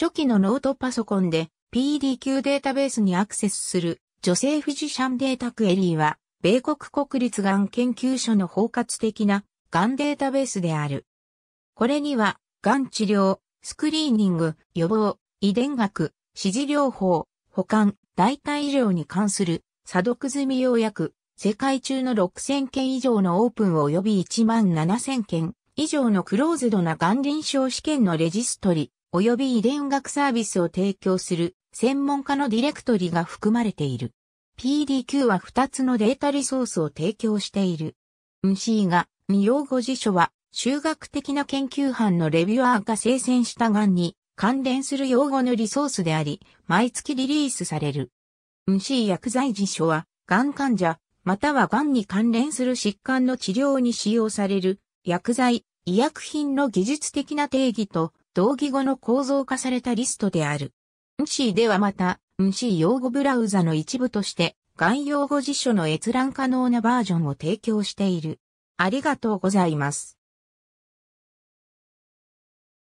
初期のノートパソコンで PDQ データベースにアクセスする女性フィジシャンデータクエリーは、米国国立がん研究所の包括的ながんデータベースである。これには、がん治療、スクリーニング、予防、遺伝学、支持療法、保管、代替医療に関する、査読済み要約、世界中の6000件以上のオープン及び1万7000件以上のクローズドながん臨床試験のレジストリ、及び遺伝学サービスを提供する専門家のディレクトリが含まれている。PDQ は2つのデータリソースを提供している。m c が、未用語辞書は、修学的な研究班のレビュアーが生成したがんに関連する用語のリソースであり、毎月リリースされる。m c 薬剤辞書は、がん患者、またはがんに関連する疾患の治療に使用される、薬剤、医薬品の技術的な定義と、同義語の構造化されたリストである。んしーではまた、んしー用語ブラウザの一部として、概要語辞書の閲覧可能なバージョンを提供している。ありがとうございます。